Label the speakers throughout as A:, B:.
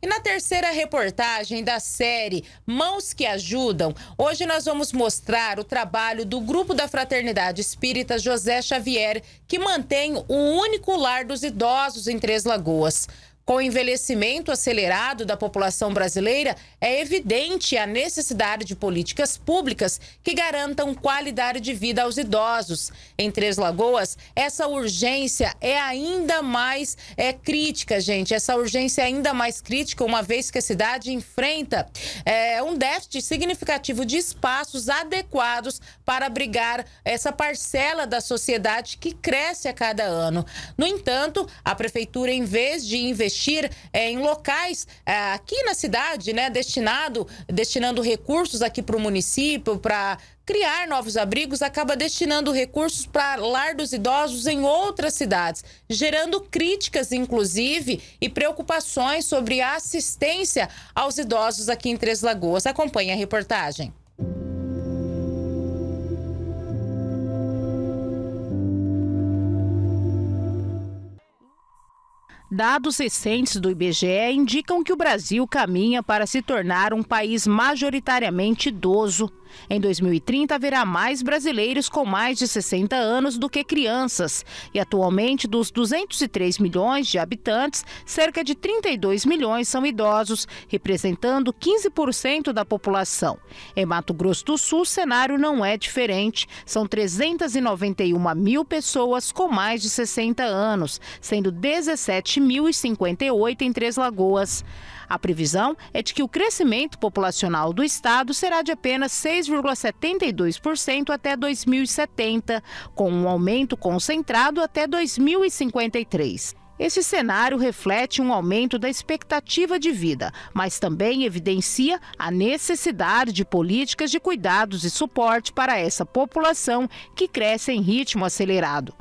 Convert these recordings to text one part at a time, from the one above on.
A: E na terceira reportagem da série Mãos que Ajudam, hoje nós vamos mostrar o trabalho do grupo da Fraternidade Espírita José Xavier, que mantém o único lar dos idosos em Três Lagoas. Com o envelhecimento acelerado da população brasileira, é evidente a necessidade de políticas públicas que garantam qualidade de vida aos idosos. Em Três Lagoas, essa urgência é ainda mais é, crítica, gente. Essa urgência é ainda mais crítica, uma vez que a cidade enfrenta é, um déficit significativo de espaços adequados para abrigar essa parcela da sociedade que cresce a cada ano. No entanto, a prefeitura, em vez de investir investir é, em locais é, aqui na cidade, né, destinado, destinando recursos aqui para o município, para criar novos abrigos, acaba destinando recursos para lar dos idosos em outras cidades, gerando críticas, inclusive, e preocupações sobre a assistência aos idosos aqui em Três Lagoas. Acompanhe a reportagem. Dados recentes do IBGE indicam que o Brasil caminha para se tornar um país majoritariamente idoso. Em 2030, haverá mais brasileiros com mais de 60 anos do que crianças. E atualmente, dos 203 milhões de habitantes, cerca de 32 milhões são idosos, representando 15% da população. Em Mato Grosso do Sul, o cenário não é diferente. São 391 mil pessoas com mais de 60 anos, sendo 17.058 em Três Lagoas. A previsão é de que o crescimento populacional do estado será de apenas 6,72% até 2070, com um aumento concentrado até 2053. Esse cenário reflete um aumento da expectativa de vida, mas também evidencia a necessidade de políticas de cuidados e suporte para essa população que cresce em ritmo acelerado.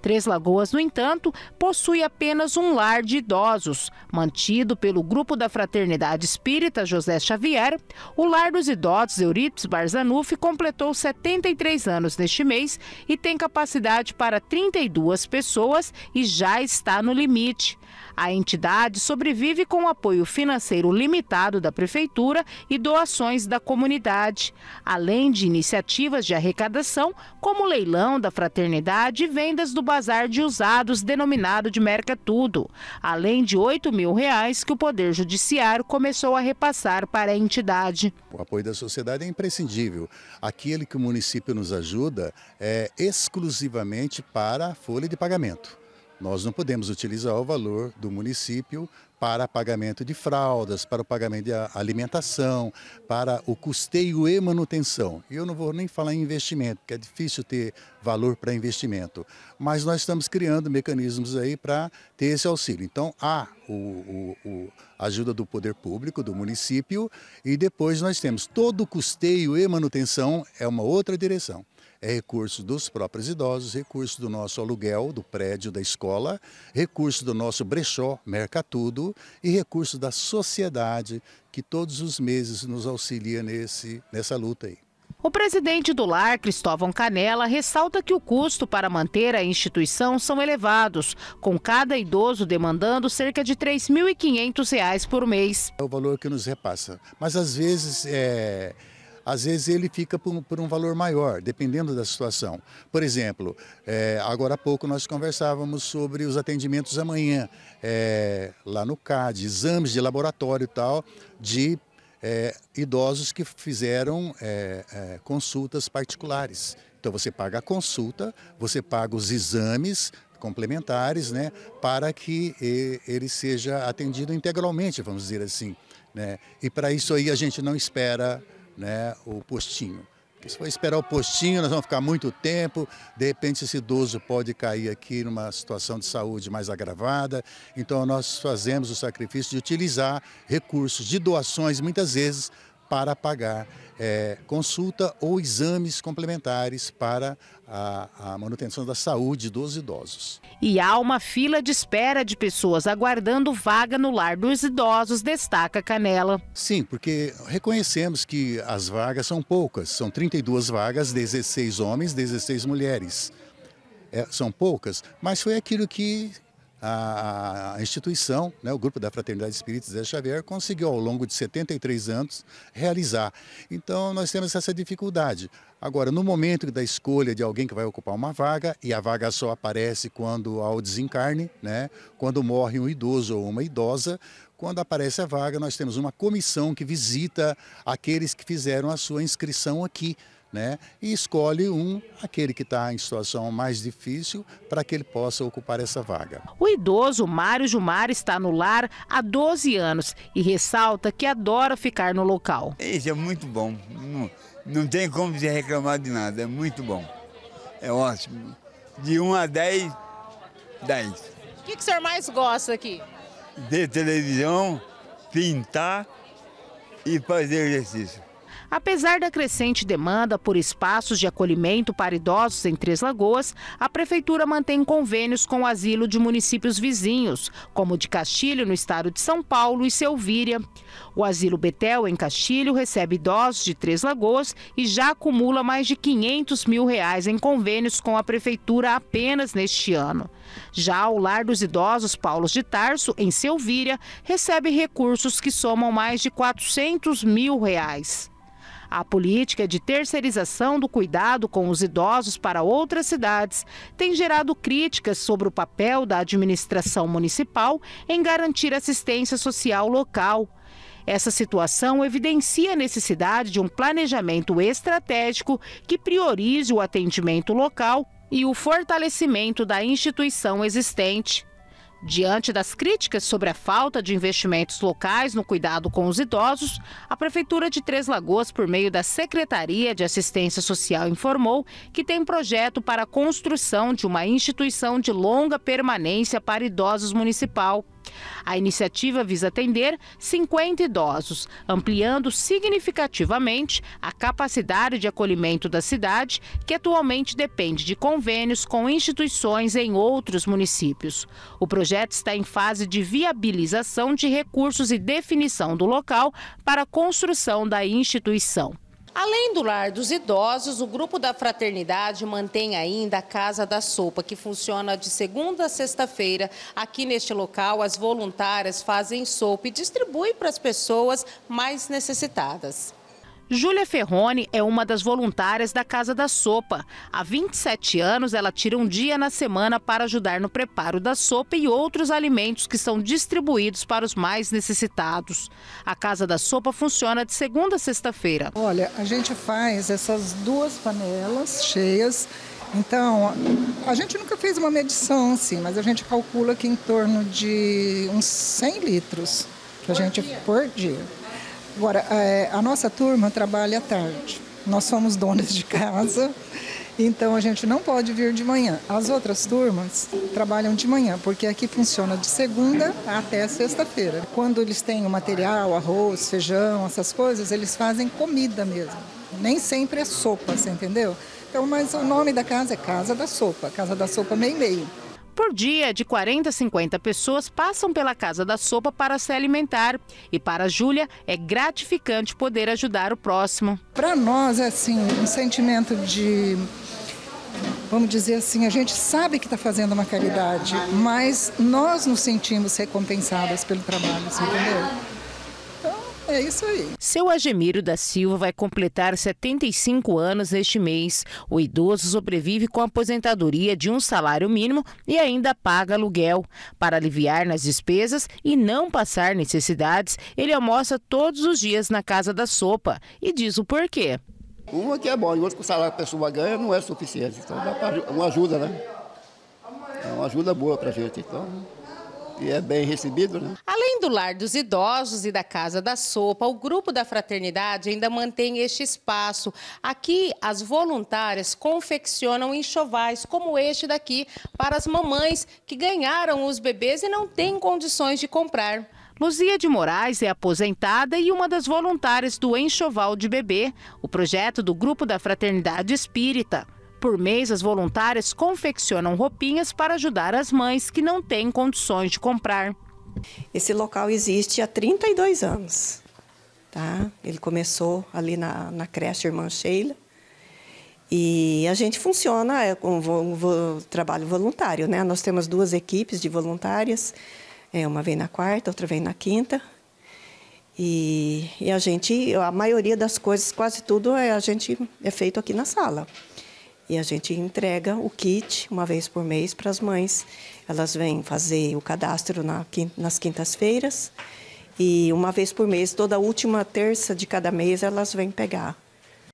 A: Três Lagoas, no entanto, possui apenas um lar de idosos. Mantido pelo grupo da Fraternidade Espírita José Xavier, o Lar dos Idosos Euripides Barzanufi completou 73 anos neste mês e tem capacidade para 32 pessoas e já está no limite. A entidade sobrevive com o apoio financeiro limitado da prefeitura e doações da comunidade, além de iniciativas de arrecadação, como o leilão da fraternidade e vendas do bazar de usados, denominado de Merca Tudo, além de 8 mil reais que o Poder Judiciário começou a repassar para a entidade. O apoio da sociedade é
B: imprescindível. Aquele que o município nos ajuda é exclusivamente para a folha de pagamento. Nós não podemos utilizar o valor do município para pagamento de fraldas, para o pagamento de alimentação, para o custeio e manutenção. Eu não vou nem falar em investimento, porque é difícil ter valor para investimento. Mas nós estamos criando mecanismos aí para ter esse auxílio. Então, há o, o, a ajuda do poder público, do município, e depois nós temos todo o custeio e manutenção é uma outra direção é recurso dos próprios idosos, recurso do nosso aluguel do prédio da escola, recurso do nosso brechó Mercatudo e recurso da sociedade que todos os meses nos auxilia nesse, nessa luta aí.
A: O presidente do lar, Cristóvão Canela, ressalta que o custo para manter a instituição são elevados, com cada idoso demandando cerca de R$ 3.500 por mês. É
B: o valor que nos repassa. Mas às vezes é, às vezes ele fica por, por um valor maior, dependendo da situação. Por exemplo, é, agora há pouco nós conversávamos sobre os atendimentos amanhã, é, lá no CAD, exames de laboratório e tal, de é, idosos que fizeram é, é, consultas particulares. Então você paga a consulta, você paga os exames, complementares, né, para que ele seja atendido integralmente, vamos dizer assim. Né? E para isso aí a gente não espera né, o postinho. Porque se for esperar o postinho, nós vamos ficar muito tempo. De repente, esse idoso pode cair aqui numa situação de saúde mais agravada. Então, nós fazemos o sacrifício de utilizar recursos de doações, muitas vezes, para pagar é, consulta ou exames complementares para a, a, manutenção da saúde dos idosos.
A: E há uma fila de espera de pessoas aguardando vaga no lar dos idosos, destaca Canela. Sim, porque reconhecemos que as vagas são poucas,
B: são 32 vagas, 16 homens, 16 mulheres. É, são poucas, mas foi aquilo que a, instituição, né, o grupo da Fraternidade Espírita Zé Xavier, conseguiu ao longo de 73 anos realizar. Então nós temos essa dificuldade. Agora, no momento da escolha de alguém que vai ocupar uma vaga, e a vaga só aparece quando ao desencarne, né, quando morre um idoso ou uma idosa, quando aparece a vaga, nós temos uma comissão que visita aqueles que fizeram a sua inscrição aqui né? E escolhe um, aquele que está em situação mais difícil, para que ele possa ocupar essa vaga.
A: O idoso Mário Jumar está no lar há 12 anos e ressalta que adora ficar no local. Isso é muito
B: bom. Não, não tem como se reclamar de nada. É muito bom. É ótimo. De 1 a 10, 10. O
A: que, que o senhor mais gosta aqui?
B: De televisão, pintar e fazer exercício.
A: Apesar da crescente demanda por espaços de acolhimento para idosos em Três Lagoas, a Prefeitura mantém convênios com o asilo de municípios vizinhos, como de Castilho, no estado de São Paulo, e Selvíria. O asilo Betel, em Castilho, recebe idosos de Três Lagoas e já acumula mais de 500 mil reais em convênios com a Prefeitura apenas neste ano. Já o Lar dos Idosos Paulos de Tarso, em Selvíria, recebe recursos que somam mais de 400 mil reais. A política de terceirização do cuidado com os idosos para outras cidades tem gerado críticas sobre o papel da administração municipal em garantir assistência social local. Essa situação evidencia a necessidade de um planejamento estratégico que priorize o atendimento local e o fortalecimento da instituição existente. Diante das críticas sobre a falta de investimentos locais no cuidado com os idosos, a Prefeitura de Três Lagoas, por meio da Secretaria de Assistência Social, informou que tem projeto para a construção de uma instituição de longa permanência para idosos municipal. A iniciativa visa atender 50 idosos, ampliando significativamente a capacidade de acolhimento da cidade, que atualmente depende de convênios com instituições em outros municípios. O projeto está em fase de viabilização de recursos e definição do local para a construção da instituição. Além do lar dos idosos, o grupo da fraternidade mantém ainda a Casa da Sopa, que funciona de segunda a sexta-feira. Aqui neste local, as voluntárias fazem sopa e distribuem para as pessoas mais necessitadas. Júlia Ferrone é uma das voluntárias da Casa da Sopa. Há 27 anos, ela tira um dia na semana para ajudar no preparo da sopa e outros alimentos que são distribuídos para os mais necessitados. A Casa da Sopa funciona de segunda a sexta-feira. Olha, a gente faz essas duas panelas cheias. Então, a gente nunca fez uma medição assim, mas a gente calcula que em torno de uns 100 litros que a gente por dia. Agora, é, a nossa turma trabalha à tarde. Nós somos donas de casa, então a gente não pode vir de manhã. As outras turmas trabalham de manhã, porque aqui funciona de segunda até sexta-feira. Quando eles têm o material, arroz, feijão, essas coisas, eles fazem comida mesmo. Nem sempre é sopa, você entendeu? Então, mas o nome da casa é Casa da Sopa, Casa da Sopa meio-meio por dia, de 40 a 50 pessoas passam pela Casa da Sopa para se alimentar. E para Júlia, é gratificante poder ajudar o próximo. Para nós, é assim, um sentimento de vamos dizer assim, a gente sabe que está fazendo uma caridade, mas nós nos sentimos recompensadas pelo trabalho, entendeu? É isso aí. Seu Agemiro da Silva vai completar 75 anos este mês. O idoso sobrevive com a aposentadoria de um salário mínimo e ainda paga aluguel. Para aliviar nas despesas e não passar necessidades, ele almoça todos os dias na Casa da Sopa e diz o porquê. Uma que é bom, e outra que o salário que a pessoa ganha não é suficiente. Então dá uma ajuda, né?
B: É uma ajuda boa para a gente. Então, e é bem recebido. Né?
A: Além do Lar dos Idosos e da Casa da Sopa, o grupo da fraternidade ainda mantém este espaço. Aqui, as voluntárias confeccionam enxovais, como este daqui, para as mamães que ganharam os bebês e não têm condições de comprar. Luzia de Moraes é aposentada e uma das voluntárias do Enxoval de Bebê, o projeto do Grupo da Fraternidade Espírita. Por mês, as voluntárias confeccionam roupinhas para ajudar as mães que não têm condições de comprar. Esse local existe há 32 anos. Tá? Ele começou ali na, na creche Irmã Sheila. E a gente funciona é, com um trabalho voluntário, né? Nós temos duas equipes de voluntárias, é, uma vem na quarta, outra vem na quinta. E, e a gente, a maioria das coisas, quase tudo, é, a gente é feito aqui na sala. E a gente entrega o kit uma vez por mês para as mães. Elas vêm fazer o cadastro na, nas quintas-feiras e uma vez por mês, toda última terça de cada mês, elas vêm pegar